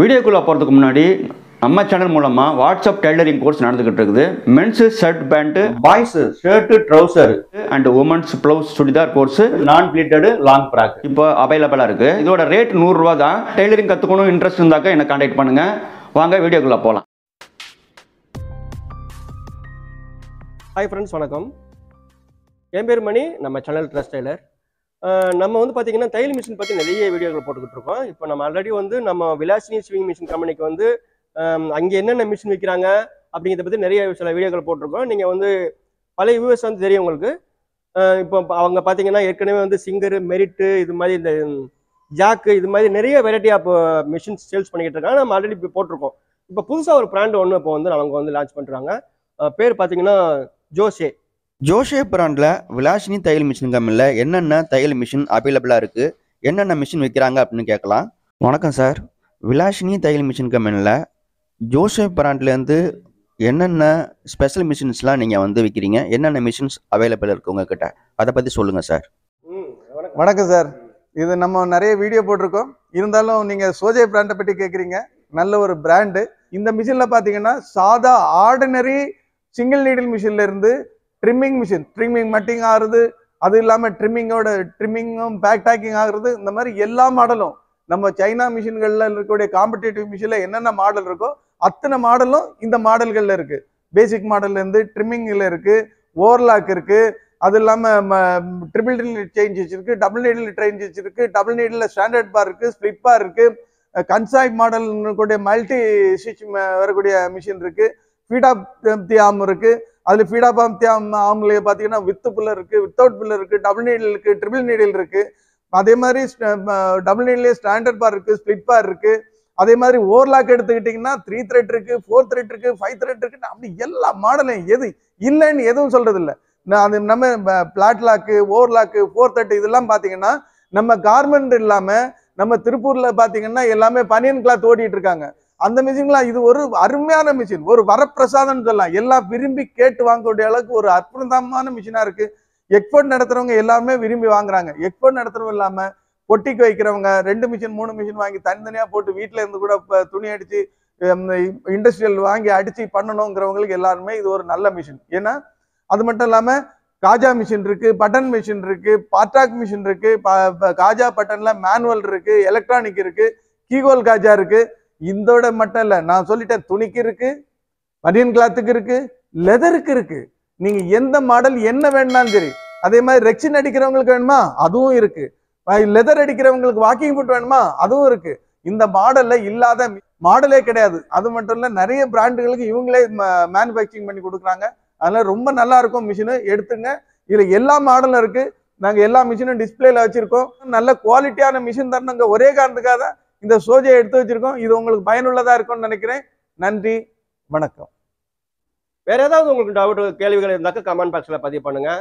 வீடியோக்குள்ளே போகிறதுக்கு முன்னாடி நம்ம சேனல் மூலமாக வாட்ஸ்அப் டெய்லரிங் கோர்ஸ் நடந்துகிட்டு இருக்குது men's shirt pant boys shirt trouser and women's blouse churidar course non pleated long frock இப்போ அவைலபிளாக இருக்குது இதோட ரேட் நூறுரூவா தான் டெய்லரிங் கற்றுக்கணும் இன்ட்ரெஸ்ட் இருந்தாக்க என்னை காண்டாக்ட் பண்ணுங்கள் வாங்க வீடியோக்குள்ளே போகலாம் ஹாய் ஃப்ரெண்ட்ஸ் வணக்கம் என் பேர் மணி நம்ம சேனல் ட்ரெஸ் டெய்லர் நம்ம வந்து பார்த்தீங்கன்னா தையல் மிஷின் பற்றி நிறைய வீடியோக்கள் போட்டுக்கிட்டு இருக்கோம் இப்போ நம்ம ஆல்ரெடி வந்து நம்ம விலாசினி ஸ்விங் மிஷின் கம்பெனிக்கு வந்து அங்கே என்னென்ன மிஷின் விற்கிறாங்க அப்படிங்கிறத பற்றி நிறைய சில வீடியோக்கள் போட்டிருக்கோம் நீங்கள் வந்து பழைய யூஎஸ் வந்து தெரியும் உங்களுக்கு இப்போ அவங்க பார்த்தீங்கன்னா ஏற்கனவே வந்து சிங்கரு மெரிட்டு இது மாதிரி இந்த ஜாக்கு இது மாதிரி நிறைய வெரைட்டி ஆஃப் மிஷின் சேல்ஸ் பண்ணிக்கிட்டு இருக்காங்க நம்ம ஆல்ரெடி இப்போ போட்டிருக்கோம் இப்போ புதுசாக ஒரு பிராண்ட் ஒன்று இப்போ வந்து அவங்க வந்து லான்ச் பண்ணுறாங்க பேர் பார்த்தீங்கன்னா ஜோஷே ஜோஷே பிராண்டில் விலாசினி தையல் மிஷின் கம்மியில் என்னென்ன தையல் மிஷின் அவைலபிளாக இருக்குது என்னென்ன மிஷின் விற்கிறாங்க அப்படின்னு கேட்கலாம் வணக்கம் சார் விலாசினி தையல் மிஷின் கம்பெனியில் ஜோஷே பிராண்ட்லேருந்து என்னென்ன ஸ்பெஷல் மிஷின்ஸ்லாம் நீங்கள் வந்து விற்கிறீங்க என்னென்ன மிஷின்ஸ் அவைலபிள் இருக்குது உங்ககிட்ட அதை பற்றி சொல்லுங்கள் சார் வணக்கம் சார் இது நம்ம நிறைய வீடியோ போட்டிருக்கோம் இருந்தாலும் நீங்கள் சோஜே பிராண்டை பற்றி கேட்குறீங்க நல்ல ஒரு பிராண்டு இந்த மிஷினில் பார்த்தீங்கன்னா சாதா ஆர்டினரி சிங்கிள் நீடில் மிஷின்லேருந்து ட்ரிம்மிங் மிஷின் ட்ரிம்மிங் மட்டிங் ஆகுறது அது இல்லாமல் ட்ரிம்மிங்கோட ட்ரிம்மிங்கும் பேக் பேக்கிங் ஆகுறது இந்த மாதிரி எல்லா மாடலும் நம்ம சைனா மிஷின்களில் இருக்கக்கூடிய காம்படேட்டிவ் மிஷினில் என்னென்ன மாடல் இருக்கோ அத்தனை மாடலும் இந்த மாடல்களில் இருக்குது பேசிக் மாடல்லேருந்து ட்ரிம்மிங்கில் இருக்குது ஓவர்லாக் இருக்குது அது இல்லாமல் ட்ரிபிள் நீடில் சேஞ்ச் வச்சிருக்கு டபுள் நீடில் ட்ரெயின் வச்சிருக்கு டபுள் நீடில் ஸ்டாண்டர்ட் பார் இருக்குது ஸ்பிளிட் பார் இருக்குது கன்சாய் மாடல் கூடிய மல்டி ஸ்டிச் வரக்கூடிய மிஷின் இருக்குது ஃபீடாப்தியாம் இருக்கு அதுல ஃபீடாபாம் தியாம் ஆம்லயே பாத்தீங்கன்னா வித்து புல்லர் இருக்கு வித்தவுட் புல்ல இருக்கு டபுள் நீடில் இருக்கு ட்ரிபிள் நீடில் இருக்கு அதே மாதிரி டபுள் நீட்லயே ஸ்டாண்டர்ட் பார் இருக்கு ஸ்பிளிட் பார் இருக்கு அதே மாதிரி ஓவர்லாக் எடுத்துக்கிட்டிங்கன்னா த்ரீ த்ரெட் இருக்கு ஃபோர் த்ரெட் இருக்கு ஃபைவ் த்ரெட் இருக்கு அப்படி எல்லா மாடலும் எது இல்லைன்னு எதுவும் சொல்றது இல்லை அது நம்ம flat lock overlock four thread இதெல்லாம் பார்த்தீங்கன்னா நம்ம கார்மெண்ட் இல்லாமல் நம்ம திருப்பூரில் பார்த்தீங்கன்னா எல்லாமே பனியன் கிளாத் ஓடிட்டு இருக்காங்க அந்த மிஷின்லாம் இது ஒரு அருமையான மிஷின் ஒரு வரப்பிரசாதம்னு சொல்லலாம் எல்லாம் விரும்பி கேட்டு வாங்கக்கூடிய அளவுக்கு ஒரு அற்புதமான மிஷினா இருக்கு எக்ஸ்போர்ட் நடத்துறவங்க எல்லாருமே விரும்பி வாங்குறாங்க எக்ஸ்போர்ட் நடத்துறவங்க இல்லாம பொட்டிக்கு வைக்கிறவங்க ரெண்டு மிஷின் மூணு மிஷின் வாங்கி தனித்தனியா போட்டு வீட்டுல இருந்து கூட துணி அடிச்சு இண்டஸ்ட்ரியல் வாங்கி அடிச்சு பண்ணணுங்கிறவங்களுக்கு எல்லாருமே இது ஒரு நல்ல மிஷின் ஏன்னா அது மட்டும் இல்லாம காஜா மிஷின் இருக்கு பட்டன் மிஷின் இருக்கு பாட்ராக் மிஷின் இருக்கு காஜா பட்டன்ல மேனுவல் இருக்கு எலக்ட்ரானிக் இருக்கு கீகோல் காஜா இருக்கு இதோட மட்டும் இல்லை நான் சொல்லிட்டேன் துணிக்கு இருக்கு மரியன் கிளாத்துக்கு இருக்கு லெதருக்கு இருக்கு நீங்க எந்த மாடல் என்ன வேணாலும் சரி அதே மாதிரி ரெக்ஷின் அடிக்கிறவங்களுக்கு வேணுமா அதுவும் இருக்கு லெதர் அடிக்கிறவங்களுக்கு வாக்கிங் ஃபுட் வேணுமா அதுவும் இருக்கு இந்த மாடல்ல இல்லாத மாடலே கிடையாது அது மட்டும் இல்ல நிறைய பிராண்டுகளுக்கு இவங்களே மேனுபேக்சரிங் பண்ணி கொடுக்குறாங்க அதனால ரொம்ப நல்லா இருக்கும் மிஷினு எடுத்துங்க இதுல எல்லா மாடலும் இருக்கு நாங்க எல்லா மிஷினும் டிஸ்பிளேல வச்சிருக்கோம் நல்ல குவாலிட்டியான மிஷின் தரணுங்க ஒரே காரணத்துக்காக தான் இந்த சோஜையை எடுத்து வச்சிருக்கோம் இது உங்களுக்கு பயனுள்ளதா இருக்கும்னு நினைக்கிறேன் நன்றி வணக்கம் வேற ஏதாவது உங்களுக்கு டவுட் கேள்விகள் இருந்தாக்க கமெண்ட் பாக்ஸ்ல பதிவு பண்ணுங்க